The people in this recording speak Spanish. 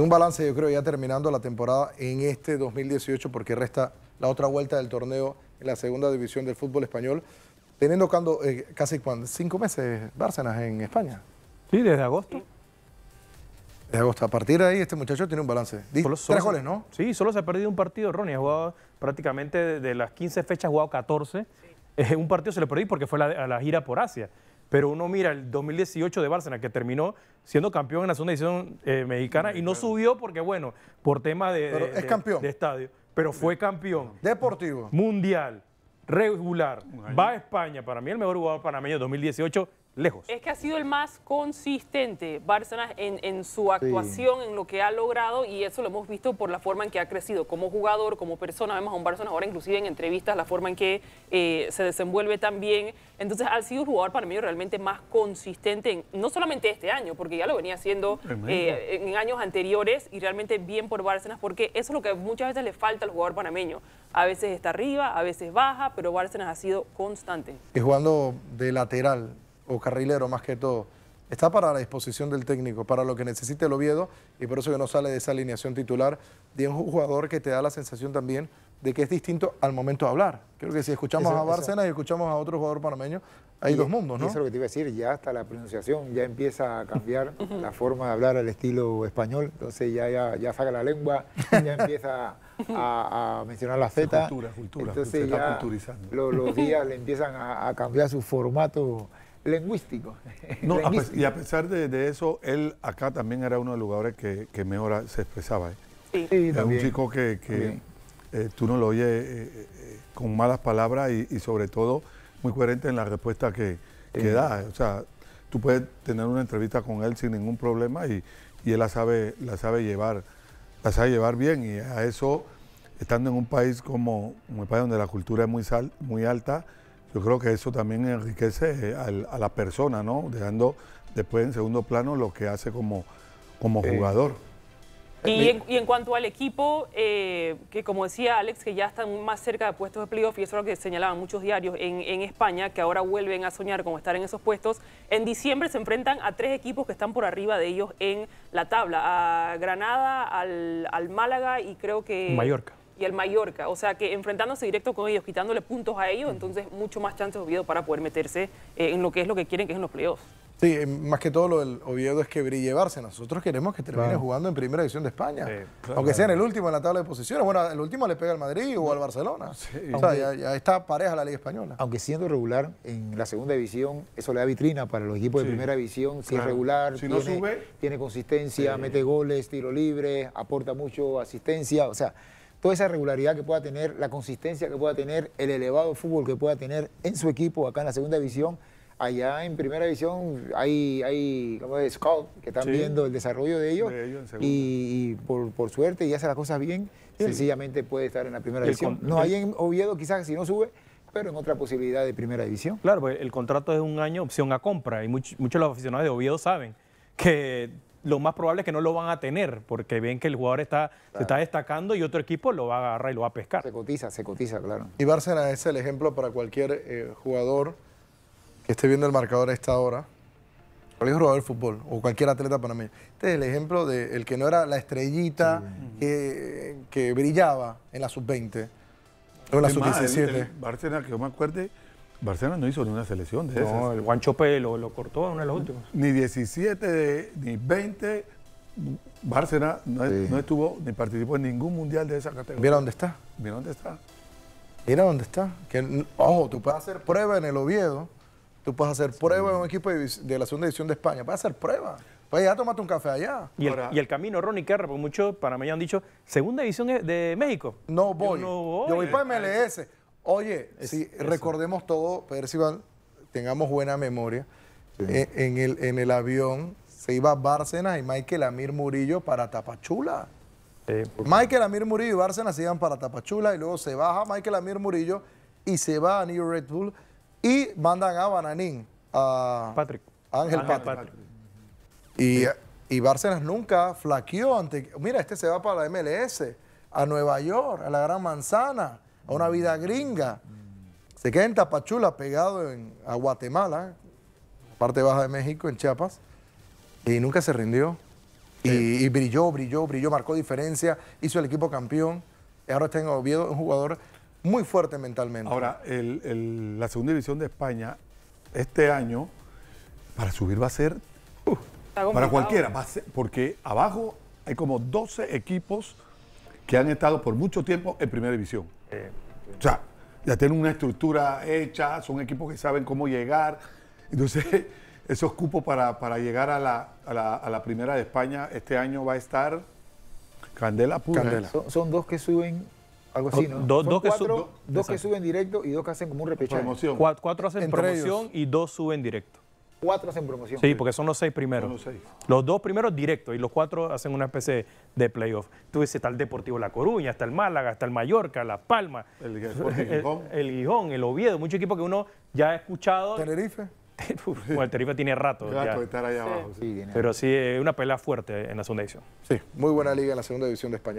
un balance, yo creo, ya terminando la temporada en este 2018, porque resta la otra vuelta del torneo en la segunda división del fútbol español, teniendo cuando eh, casi cuando cinco meses Bárcenas en España. Sí, desde agosto. Desde agosto. A partir de ahí, este muchacho tiene un balance. Solo, tres goles, ¿no? Sí, solo se ha perdido un partido, Ronnie. Ha jugado prácticamente de las 15 fechas, ha jugado 14. Eh, un partido se le perdí porque fue la, a la gira por Asia pero uno mira el 2018 de Barcelona, que terminó siendo campeón en la segunda edición eh, mexicana y no subió porque, bueno, por tema de, campeón. de, estadio, pero fue campeón. Deportivo. Mundial, regular, va a España, para mí el mejor jugador panameño de 2018 lejos. Es que ha sido el más consistente, Bárcenas, en, su actuación, en lo que ha logrado, y eso lo hemos visto por la forma en que ha crecido como jugador, como persona. Vemos a un Bárcenas ahora, inclusive en entrevistas, la forma en que eh, se desenvuelve también. Entonces, ha sido el jugador para mí realmente más consistente, no solamente este año, porque ya lo venía haciendo eh, en años anteriores, y realmente bien por Bárcenas, porque eso es lo que muchas veces le falta al jugador panameño. A veces está arriba, a veces baja, pero Bárcenas ha sido constante. Es jugando de lateral, o carrilero más que todo, está para la disposición del técnico, para lo que necesite el Oviedo, y por eso que no sale de esa alineación titular, de un jugador que te da la sensación también de que es distinto al momento de hablar. Creo que si escuchamos a Bárcenas y escuchamos a otro jugador panameño, hay dos mundos, ¿no? Eso es lo que te iba a decir, ya hasta la pronunciación ya empieza a cambiar la forma de hablar al estilo español, entonces ya, ya, ya saca la lengua, ya empieza a, mencionar la Z. cultura, entonces se está ya Los, los días le empiezan a, a cambiar su formato lingüístico. y a pesar de, eso, él acá también era uno de los jugadores que, mejor se expresaba. ...es ¿eh? un chico que, eh, tú no lo oyes eh, con malas palabras y, sobre todo muy coherente en la respuesta que, da. O sea, tú puedes tener una entrevista con él sin ningún problema y, él la sabe, la sabe llevar, la sabe llevar bien. Y a eso, estando en un país como, un país donde la cultura es muy, sal, muy alta, yo creo que eso también enriquece eh, a la persona, ¿no? Dejando después en segundo plano lo que hace como, como jugador. Eh, y en, cuanto al equipo, eh, que como decía Alex, que ya están más cerca de puestos de playoff, y eso es lo que señalaban muchos diarios en, España, que ahora vuelven a soñar con estar en esos puestos, en diciembre se enfrentan a tres equipos que están por arriba de ellos en la tabla, a Granada, al Málaga y creo que... Mallorca y el Mallorca. O sea que enfrentándose directo con ellos, quitándole puntos a ellos, entonces mucho más chances Oviedo para poder meterse eh, en lo que es lo que quieren, que es en los playoffs. Sí, eh, más que todo lo del Oviedo es que brille Nosotros queremos que termine jugando en primera división de España. Aunque sea en el último en la tabla de posiciones. Bueno, el último le pega al Madrid o al Barcelona. O sea, ya, está pareja la Liga Española. Aunque siendo regular en la segunda división, eso le da vitrina para los equipos de primera división. Si es regular, tiene, tiene consistencia, mete goles, tiro libre, aporta mucho asistencia. O sea, toda esa regularidad que pueda tener, la consistencia que pueda tener, el elevado fútbol que pueda tener en su equipo acá en la segunda división. Allá en primera división hay, hay como scout que están viendo el desarrollo de ellos, y, por, suerte y hace las cosas bien, sencillamente puede estar en la primera división. no hay en Oviedo quizás si no sube, pero en otra posibilidad de primera división. Claro, pues, el contrato es un año opción a compra y muchos de los aficionados de Oviedo saben que lo más probable es que no lo van a tener, porque ven que el jugador está, se está destacando y otro equipo lo va a agarrar y lo va a pescar. Se cotiza, se cotiza, claro. Y Bárcena es el ejemplo para cualquier eh, jugador que esté viendo el marcador a esta hora, cualquier jugador de fútbol o cualquier atleta para mí Este es el ejemplo del el que no era la estrellita que, brillaba en la sub-20 o en la sub-17. Bárcena, que yo me acuerde Barcelona no hizo ni una selección de esas. No, el Guancho Pelo lo, cortó a una de los últimos. Ni 17, de, ni 20. Barcelona no, estuvo ni participó en ningún mundial de esa categoría. Mira dónde está. Mira dónde está. Mira dónde está. Que, ojo, tú puedes hacer prueba en el Oviedo. Tú puedes hacer prueba en un equipo de, la segunda división de España. Puedes hacer prueba. Pues ya tómate un café allá. Y el, y camino, Ronnie Kerr, porque muchos para mí han dicho, segunda división de México. No voy. Yo, no voy. Yo voy para MLS. Oye, si recordemos todo, Percival, tengamos buena memoria. Eh, en, el, en el avión se iba Bárcenas y Michael Amir Murillo para Tapachula. Michael Amir Murillo y Bárcenas se iban para Tapachula y luego se baja Michael Amir Murillo y se va a New Red Bull y mandan a Bananín, a Patrick. Ángel, Patrick. Y, y Bárcenas nunca flaqueó ante... Mira, este se va para la MLS, a Nueva York, a la Gran Manzana a una vida gringa. Se queda en Tapachula, pegado a Guatemala, parte baja de México, en Chiapas, y nunca se rindió. Y, brilló, brilló, brilló, marcó diferencia, hizo el equipo campeón. Ahora está en Oviedo, un jugador muy fuerte mentalmente. Ahora, la segunda división de España, este año, para subir va a ser... Uh, para cualquiera, porque abajo hay como 12 equipos que han estado por mucho tiempo en primera división. Eh, o sea, ya tienen una estructura hecha, son equipos que saben cómo llegar. Entonces, esos cupos para, llegar a la, primera de España este año va a estar Candela pura. ¿eh? Son, dos que suben, algo así, ¿no? Oh, dos que suben directo y dos que hacen como un repechaje. Cuatro, hacen promoción y dos suben directo cuatro hacen promoción. Sí, porque son los seis primeros. Los, seis. dos primeros directos y los cuatro hacen una especie de playoff. Tú dices, está el Deportivo La Coruña, está el Málaga, está el Mallorca, La Palma, el, gijón el, Gijón, el Oviedo, muchos equipos que uno ya ha escuchado. Tenerife. bueno, el Tenerife tiene rato. rato de Estar ahí Abajo, Pero sí, es una pelea fuerte en la segunda división. Sí, muy buena liga en la segunda división de España.